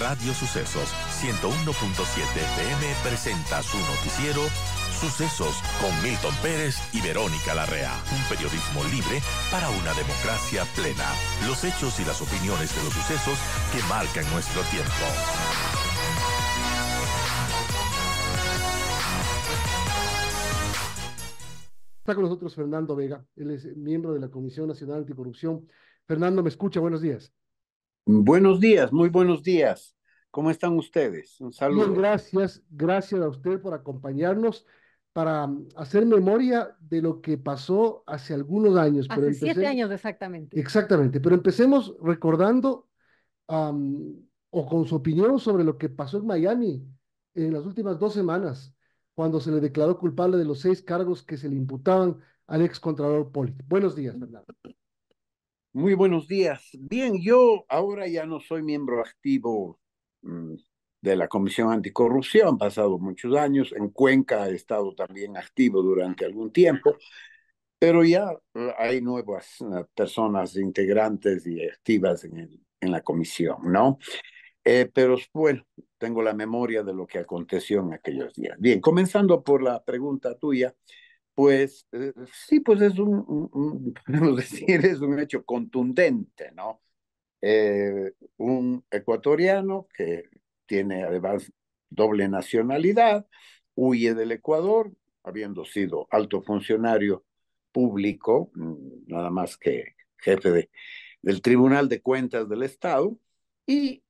Radio Sucesos 101.7 FM presenta su noticiero Sucesos con Milton Pérez y Verónica Larrea. Un periodismo libre para una democracia plena. Los hechos y las opiniones de los sucesos que marcan nuestro tiempo. Está con nosotros Fernando Vega, él es miembro de la Comisión Nacional Anticorrupción. Fernando, me escucha, buenos días. Buenos días, muy buenos días. ¿Cómo están ustedes? Un saludo. Bien, gracias, gracias a usted por acompañarnos para mm, hacer memoria de lo que pasó hace algunos años. Hace siete años exactamente. Exactamente, pero empecemos recordando o con su opinión sobre lo que pasó en Miami en las últimas dos semanas, cuando se le declaró culpable de los seis cargos que se le imputaban al excontralor Poli. Buenos días, Fernando. Muy buenos días. Bien, yo ahora ya no soy miembro activo mm, de la Comisión Anticorrupción, han pasado muchos años, en Cuenca he estado también activo durante algún tiempo, pero ya eh, hay nuevas eh, personas integrantes y activas en, el, en la comisión, ¿no? Eh, pero bueno, tengo la memoria de lo que aconteció en aquellos días. Bien, comenzando por la pregunta tuya, pues eh, sí, pues es un, podemos decir, es un hecho contundente, ¿no? Eh, un ecuatoriano que tiene además doble nacionalidad, huye del Ecuador, habiendo sido alto funcionario público, mm, nada más que jefe del Tribunal de Cuentas del Estado, y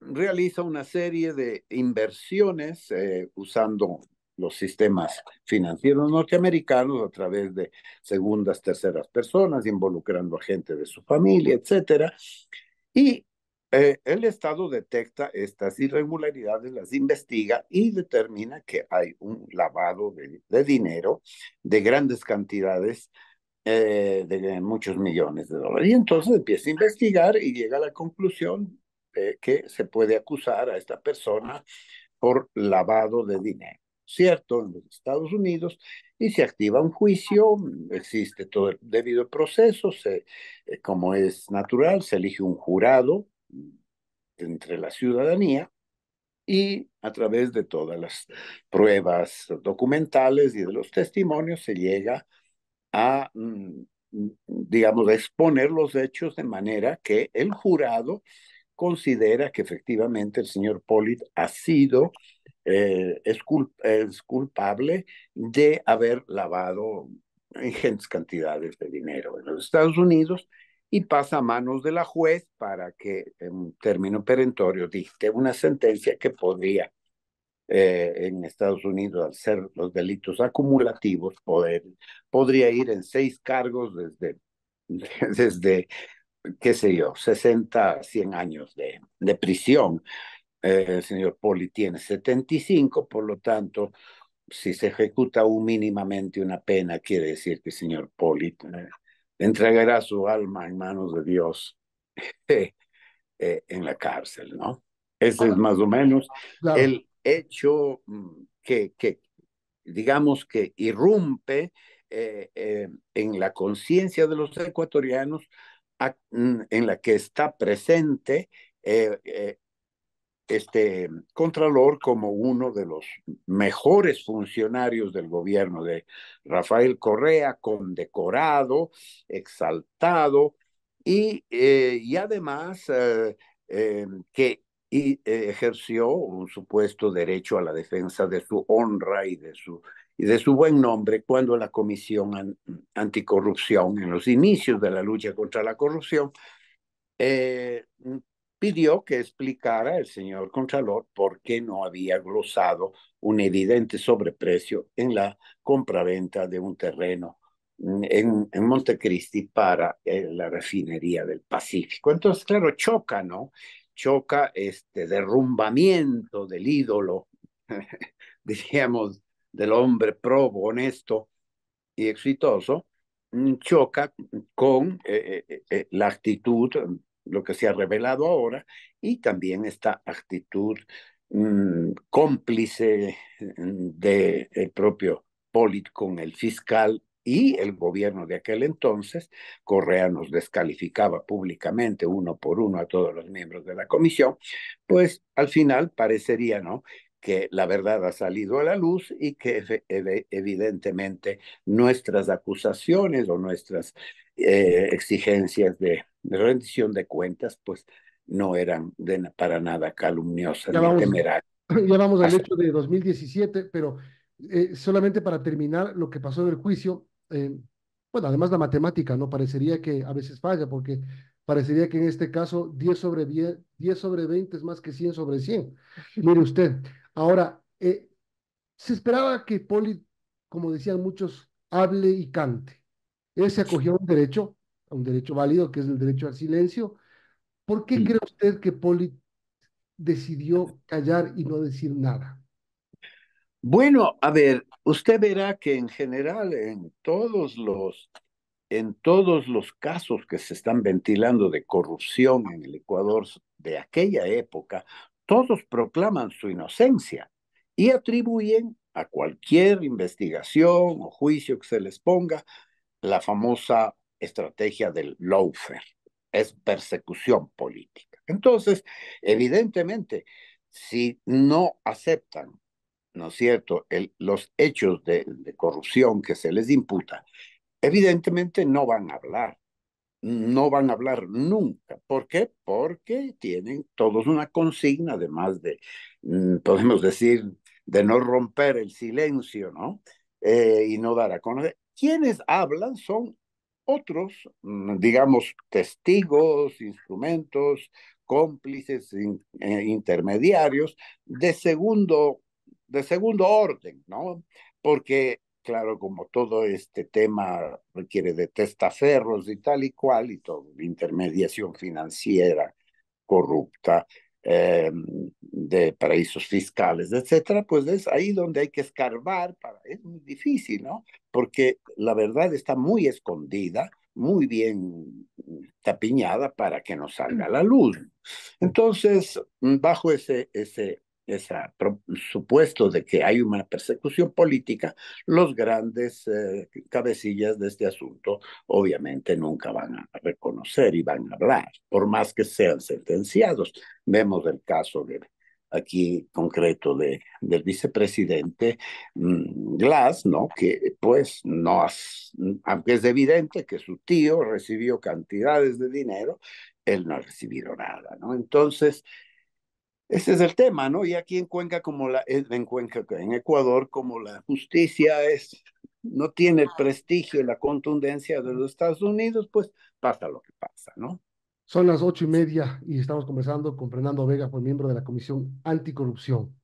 realiza una serie de inversiones eh, usando los sistemas financieros norteamericanos a través de segundas, terceras personas, involucrando a gente de su familia, etcétera. Y eh, el Estado detecta estas irregularidades, las investiga y determina que hay un lavado de, de dinero de grandes cantidades, eh, de muchos millones de dólares. Y entonces empieza a investigar y llega a la conclusión eh, que se puede acusar a esta persona por lavado de dinero cierto en los Estados Unidos y se activa un juicio, existe todo el debido proceso, eh, como es natural, se elige un jurado entre la ciudadanía y a través de todas las pruebas documentales y de los testimonios se llega a, mm, digamos, a exponer los hechos de manera que el jurado considera que efectivamente el señor Polit ha sido eh, es, culpable de haber lavado ingentes cantidades de dinero en los Estados Unidos y pasa a manos de la juez para que en término perentorio dicte una sentencia que podría eh, en Estados Unidos, al ser los delitos acumulativos, poder, podría ir en seis cargos desde, desde qué sé yo, 60 100 años de, de prisión. Eh, el señor Poli tiene 75, por lo tanto, si se ejecuta un mínimamente una pena, quiere decir que el señor Poli eh, entregará su alma en manos de Dios eh, en la cárcel, ¿no? Ese es más o menos el hecho mm, que, que, digamos, que irrumpe en la conciencia de los ecuatorianos mm, en la que está presente eh, este contralor como uno de los mejores funcionarios del gobierno de Rafael Correa, condecorado, exaltado y, eh, y además eh, eh, que ejerció un supuesto derecho a la defensa de su honra y de su, y de su buen nombre cuando la Comisión Anticorrupción, en los inicios de la lucha contra la corrupción, pidió que explicara el señor Contralor por qué no había glosado un evidente sobreprecio en la compraventa de un terreno en, en Montecristi para eh, la refinería del Pacífico. Entonces, claro, choca, ¿no? Choca este derrumbamiento del ídolo, diríamos, del hombre probo, honesto y exitoso, mm, choca con eh, eh, la actitud lo que se ha revelado ahora, y también esta actitud mm, cómplice mm, del propio Polit con el fiscal y el gobierno de aquel entonces. Correa nos descalificaba públicamente uno por uno a todos los miembros de la comisión, pues al final parecería, ¿no? que la verdad ha salido a la luz y que evidentemente nuestras acusaciones o nuestras eh, exigencias de rendición de cuentas, pues no eran de, para nada calumniosas ni Ya vamos al hecho de 2017, pero eh, solamente para terminar lo que pasó en el juicio, eh, bueno, además la matemática, ¿no? Parecería que a veces falla, porque parecería que en este caso 10 sobre, 10, 10 sobre 20 es más que 100 sobre 100. Mire usted, ahora, eh, se esperaba que Poli, como decían muchos, hable y cante. Él se acogió a un derecho un derecho válido, que es el derecho al silencio. ¿Por qué cree usted que Poli decidió callar y no decir nada? Bueno, a ver, usted verá que en general, en todos los, en todos los casos que se están ventilando de corrupción en el Ecuador de aquella época, todos proclaman su inocencia y atribuyen a cualquier investigación o juicio que se les ponga la famosa estrategia del lawfare, es persecución política. Entonces, evidentemente, si no aceptan, ¿no es cierto?, los hechos de, corrupción que se les imputa, evidentemente no van a hablar, no van a hablar nunca. ¿Por qué? Porque tienen todos una consigna, además de, mm, podemos decir, de no romper el silencio, ¿no? Eh, y no dar a conocer. Quienes hablan son otros, mm, digamos, testigos, instrumentos, cómplices, eh, intermediarios de segundo, de segundo orden, ¿no? Porque, claro, como todo este tema requiere de testaferros y tal y cual, y todo, intermediación financiera corrupta, eh, de paraísos fiscales, etcétera, pues es ahí donde hay que escarbar. Para, es muy difícil, ¿no? Porque la verdad está muy escondida, muy bien tapiñada para que no salga la luz. Entonces, bajo ese, ese esa supuesto de que hay una persecución política, los grandes eh, cabecillas de este asunto obviamente nunca van a reconocer y van a hablar, por más que sean sentenciados. Vemos el caso de, aquí concreto de, del vicepresidente mm, Glass, ¿no? Que pues no, aunque es evidente que su tío recibió cantidades de dinero, él no ha recibido nada, ¿no? Entonces, ese es el tema, ¿no? Y aquí en Cuenca, como la, eh, en Cuenca, en Ecuador, como la justicia es, no tiene el prestigio y la contundencia de los Estados Unidos, pues pasa lo que pasa, ¿no? Son las ocho y media y estamos conversando con Fernando Vega, fue miembro de la Comisión Anticorrupción.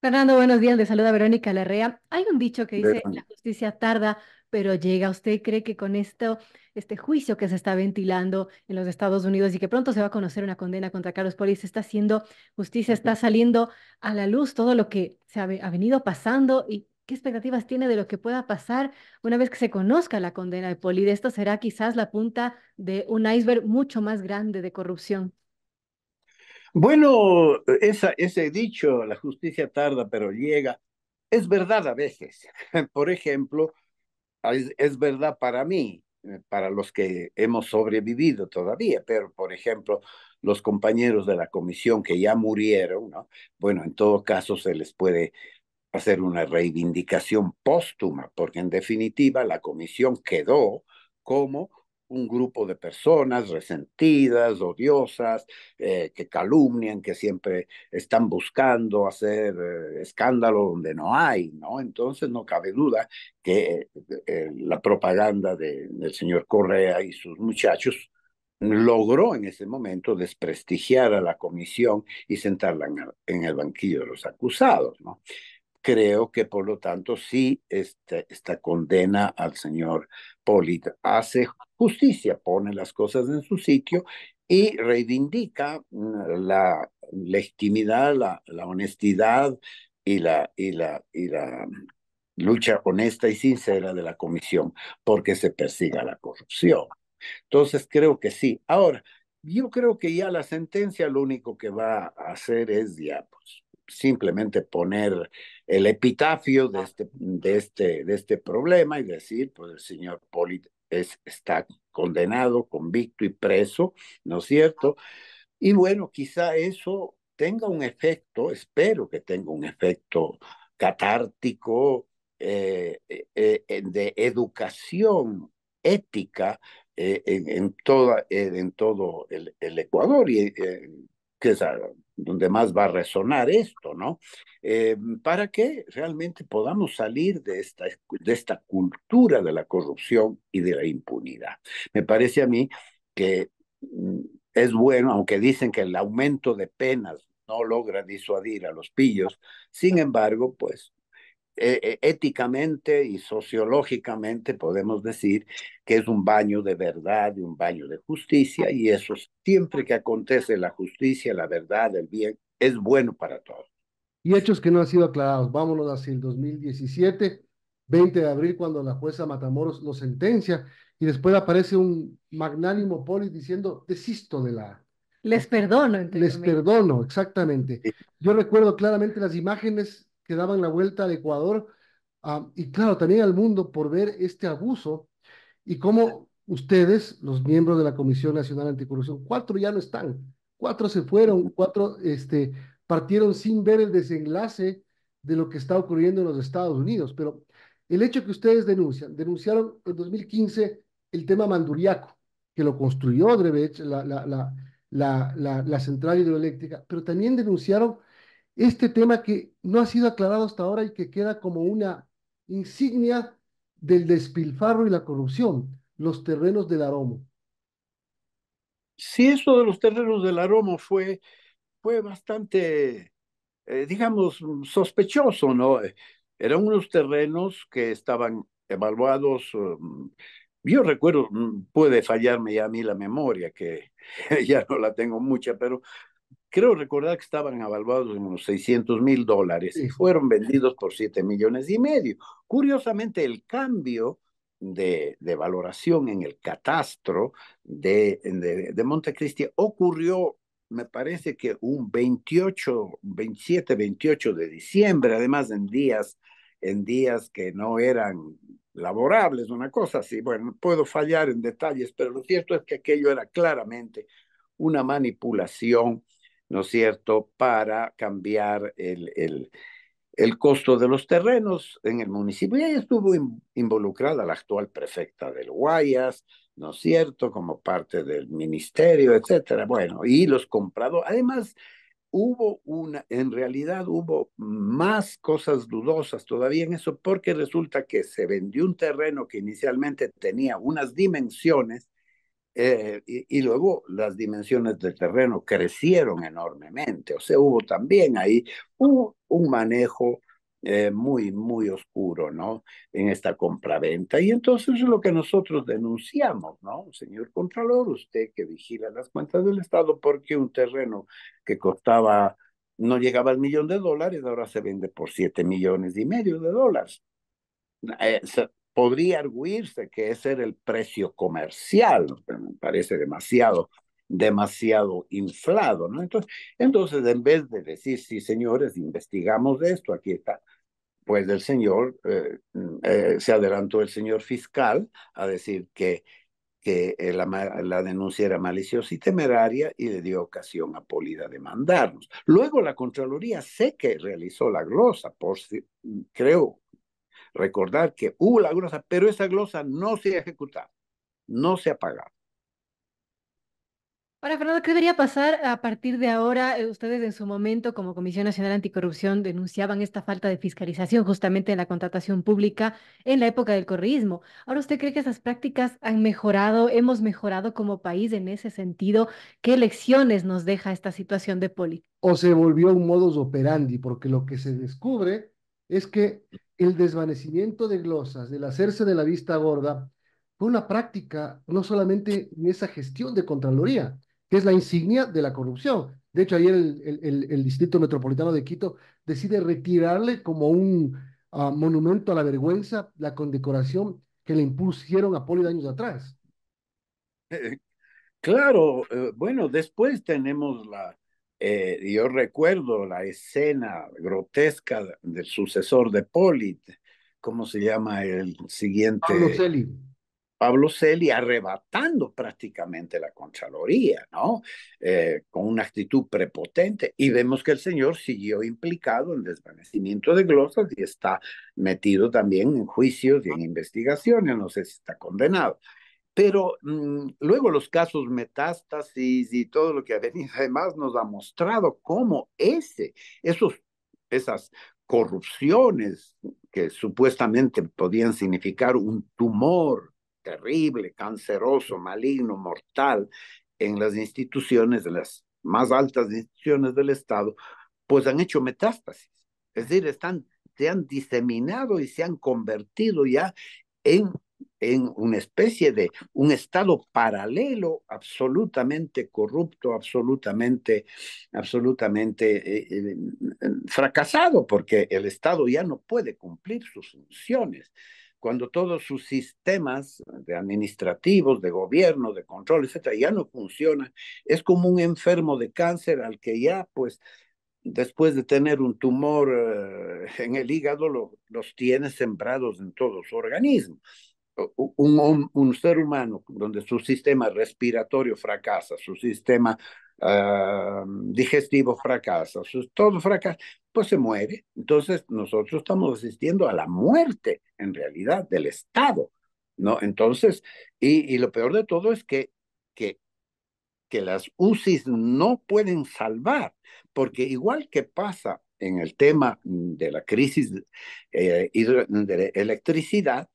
Fernando, buenos días. Le saluda Verónica Larrea. Hay un dicho que dice la justicia tarda, pero llega. ¿Usted cree que con esto, este juicio que se está ventilando en los Estados Unidos y que pronto se va a conocer una condena contra Carlos Poli, se está haciendo justicia, está saliendo a la luz todo lo que se ha, venido pasando y ¿Qué expectativas tiene de lo que pueda pasar una vez que se conozca la condena de Poli? Esto será quizás la punta de un iceberg mucho más grande de corrupción. Bueno, esa, ese dicho, la justicia tarda pero llega, es verdad a veces. Por ejemplo, es, verdad para mí, eh, para los que hemos sobrevivido todavía, pero por ejemplo, los compañeros de la comisión que ya murieron, bueno, en todo caso se les puede hacer una reivindicación póstuma, porque en definitiva la comisión quedó como un grupo de personas resentidas, odiosas, eh, que calumnian, que siempre están buscando hacer eh, escándalo donde no hay, ¿no? Entonces no cabe duda que eh, la propaganda del señor Correa y sus muchachos logró en ese momento desprestigiar a la comisión y sentarla en el, banquillo de los acusados, ¿no? creo que por lo tanto sí esta, esta condena al señor Polit hace justicia, pone las cosas en su sitio y reivindica mm, la legitimidad, la, honestidad y la, y, la, y la lucha honesta y sincera de la comisión porque se persiga la corrupción. Entonces creo que sí. Ahora, yo creo que ya la sentencia lo único que va a hacer es ya pues, simplemente poner el epitafio de este, de, este, de este problema y decir, pues el señor Polit está condenado, convicto y preso, ¿no es cierto? Y bueno, quizá eso tenga un efecto, espero que tenga un efecto catártico eh, eh, eh, de educación ética en, toda, en todo el, el Ecuador y en, que es ah, donde más va a resonar esto, ¿no? Eh, para que realmente podamos salir de esta, de esta cultura de la corrupción y de la impunidad. Me parece a mí que mm, es bueno, aunque dicen que el aumento de penas no logra disuadir a los pillos, sin embargo, pues e, e, éticamente y sociológicamente podemos decir que es un baño de verdad y un baño de justicia y eso siempre que acontece la justicia, la verdad, el bien, es bueno para todos. Y hechos que no han sido aclarados. Vámonos hacia el 2017, 20 de abril, cuando la jueza Matamoros lo sentencia y después aparece un magnánimo Poli diciendo, desisto de la... Les perdono. Les perdono, exactamente. Yo recuerdo claramente las imágenes que daban la vuelta al Ecuador ah, y claro, también al mundo por ver este abuso y cómo ustedes, los miembros de la Comisión Nacional Anticorrupción, cuatro ya no están, cuatro se fueron, cuatro este, partieron sin ver el desenlace de lo que está ocurriendo en los Estados Unidos. Pero el hecho que ustedes denuncian, denunciaron en 2015 el tema manduriaco, que lo construyó Drevech, la, la, la, la central hidroeléctrica, pero también denunciaron este tema que no ha sido aclarado hasta ahora y que queda como una insignia del despilfarro y la corrupción, los terrenos del aromo. Sí, eso de los terrenos del aromo fue, fue bastante, eh, digamos, sospechoso, ¿no? Eran unos terrenos que estaban evaluados, um, yo recuerdo, mm, puede fallarme ya a mí la memoria, que ya no la tengo mucha, pero creo recordar que estaban avaluados en unos 600 mil dólares y fueron vendidos por 7 millones y medio. Curiosamente, el cambio de, valoración en el catastro de, de, Montecristi ocurrió, me parece que un 28, 27, 28 de diciembre, además en días, en días que no eran laborables, una cosa así. Bueno, puedo fallar en detalles, pero lo cierto es que aquello era claramente una manipulación ¿no es cierto?, para cambiar el, costo de los terrenos en el municipio. Y ahí estuvo involucrada la actual prefecta del Guayas, ¿no es cierto?, como parte del ministerio, etcétera. Bueno, y los comprados. Además, hubo una, en realidad hubo más cosas dudosas todavía en eso, porque resulta que se vendió un terreno que inicialmente tenía unas dimensiones eh, y, luego las dimensiones del terreno crecieron enormemente, o sea, hubo también ahí un, un manejo eh, muy, muy oscuro, ¿no? En esta compraventa. Y entonces es lo que nosotros denunciamos, ¿no? Señor Contralor, usted que vigila las cuentas del Estado, porque un terreno que costaba, no llegaba al millón de dólares, ahora se vende por siete millones y medio de dólares. Eh, podría arguirse que ese era el precio comercial, pero me parece demasiado, demasiado inflado, ¿no? Entonces, entonces, en vez de decir, sí, señores, investigamos esto, aquí está, pues el señor, eh, eh, se adelantó el señor fiscal a decir que, que eh, la, la denuncia era maliciosa y temeraria y le dio ocasión a Polida de demandarnos. Luego la Contraloría sé que realizó la glosa, por, creo Recordar que hubo la glosa, pero esa glosa no se ha ejecutado, no se ha pagado. Ahora, Fernando, ¿qué debería pasar a partir de ahora? Eh, ustedes en su momento, como Comisión Nacional Anticorrupción, denunciaban esta falta de fiscalización justamente en la contratación pública en la época del correísmo. Ahora, ¿usted cree que esas prácticas han mejorado? ¿Hemos mejorado como país en ese sentido? ¿Qué lecciones nos deja esta situación de poli? O se volvió un modus operandi, porque lo que se descubre es que el desvanecimiento de glosas, el hacerse de la vista gorda, fue una práctica no solamente en esa gestión de Contraloría, que es la insignia de la corrupción. De hecho, ayer el, Distrito Metropolitano de Quito decide retirarle como un ah, monumento a la vergüenza la condecoración que le impusieron a Poli de años atrás. Eh, claro, eh, bueno, después tenemos la, eh, yo recuerdo la escena grotesca del sucesor de Polit, ¿cómo se llama el siguiente? Pablo Celi. Pablo Celi arrebatando prácticamente la Contraloría, ¿no? Eh, con una actitud prepotente. Y vemos que el señor siguió implicado en desvanecimiento de glosas y está metido también en juicios y en investigaciones. No sé si está condenado. Pero mm, luego los casos metástasis y todo lo que ha venido además nos ha mostrado cómo ese, esos, esas corrupciones que supuestamente podían significar un tumor terrible, canceroso, maligno, mortal en las instituciones, en las más altas instituciones del Estado, pues han hecho metástasis. Es decir, están, se han diseminado y se han convertido ya en en una especie de un estado paralelo absolutamente corrupto, absolutamente, absolutamente eh, eh, fracasado, porque el Estado ya no puede cumplir sus funciones. Cuando todos sus sistemas administrativos, de gobierno, de control, etcétera, ya no funcionan, es como un enfermo de cáncer al que ya, pues, después de tener un tumor eh, en el hígado, lo, los tiene sembrados en todo su organismo un, ser humano donde su sistema respiratorio fracasa, su sistema ah, digestivo fracasa, su, todo fracasa, pues se muere. Entonces nosotros estamos asistiendo a la muerte, en realidad, del Estado, ¿no? Entonces, y, lo peor de todo es que, que, las UCIs no pueden salvar, porque igual que pasa en el tema de la crisis eh, de electricidad,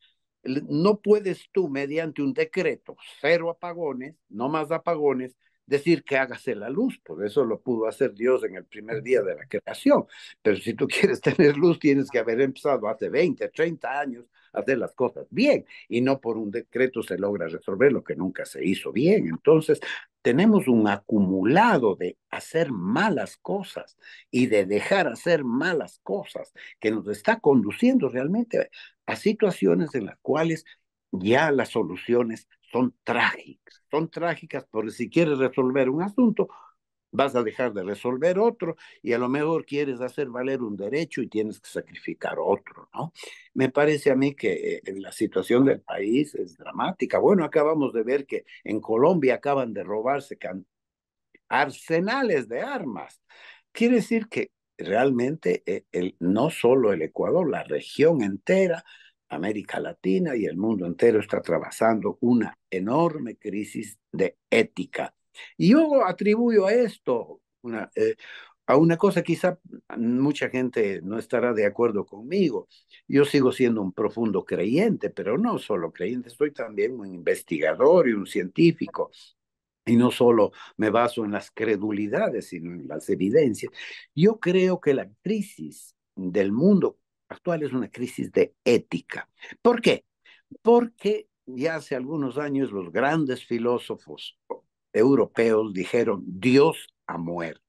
no puedes tú mediante un decreto, cero apagones, no más apagones, decir que hágase la luz, por eso lo pudo hacer Dios en el primer día de la creación. Pero si tú quieres tener luz, tienes que haber empezado hace 20, 30 años a hacer las cosas bien y no por un decreto se logra resolver lo que nunca se hizo bien. Entonces, tenemos un acumulado de hacer malas cosas y de dejar hacer malas cosas que nos está conduciendo realmente a situaciones en las cuales ya las soluciones son trágicas, son trágicas porque si quieres resolver un asunto, vas a dejar de resolver otro y a lo mejor quieres hacer valer un derecho y tienes que sacrificar otro, ¿no? Me parece a mí que eh, la situación del país es dramática. Bueno, acabamos de ver que en Colombia acaban de robarse arsenales de armas. Quiere decir que realmente eh, no solo el Ecuador, la región entera América Latina y el mundo entero está atravesando una enorme crisis de ética. Y yo atribuyo a esto una, eh, a una cosa, quizá mucha gente no estará de acuerdo conmigo. Yo sigo siendo un profundo creyente, pero no solo creyente, soy también un investigador y un científico. Y no solo me baso en las credulidades, sino en las evidencias. Yo creo que la crisis del mundo actual es una crisis de ética. ¿Por qué? Porque ya hace algunos años los grandes filósofos europeos dijeron, Dios ha muerto.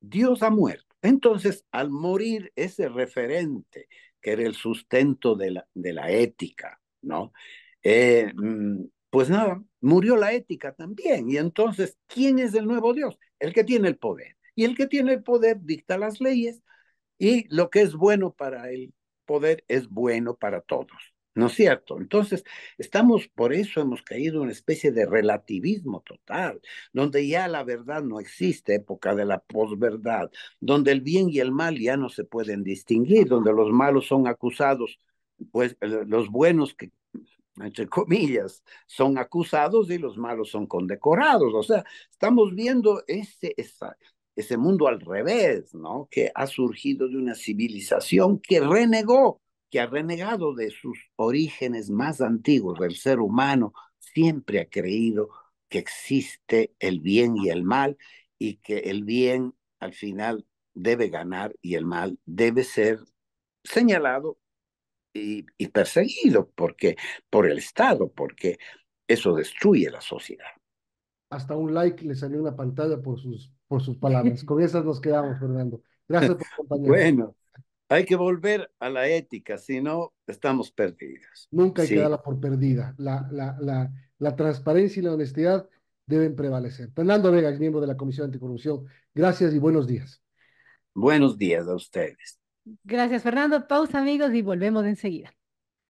Dios ha muerto. Entonces, al morir ese referente, que era el sustento de la, ética, ¿no? Eh, mm, pues nada, murió la ética también. Y entonces, ¿quién es el nuevo Dios? El que tiene el poder. Y el que tiene el poder dicta las leyes, y lo que es bueno para el poder es bueno para todos, ¿no es cierto? Entonces, estamos, por eso hemos caído en una especie de relativismo total, donde ya la verdad no existe, época de la posverdad, donde el bien y el mal ya no se pueden distinguir, donde los malos son acusados, pues eh, los buenos que entre comillas, son acusados y los malos son condecorados. O sea, estamos viendo ese, ese mundo al revés, ¿no? Que ha surgido de una civilización que renegó, que ha renegado de sus orígenes más antiguos. del ser humano siempre ha creído que existe el bien y el mal y que el bien al final debe ganar y el mal debe ser señalado y, perseguido porque por el Estado, porque eso destruye la sociedad hasta un like le salió una pantalla por sus, por sus palabras. Con esas nos quedamos, Fernando. Gracias por acompañarnos. Bueno, hay que volver a la ética, si no, estamos perdidos. Nunca hay que darla por perdida. La, la, la, la transparencia y la honestidad deben prevalecer. Fernando Vega, miembro de la Comisión Anticorrupción. Gracias y buenos días. Buenos días a ustedes. Gracias, Fernando. Pausa, amigos, y volvemos enseguida.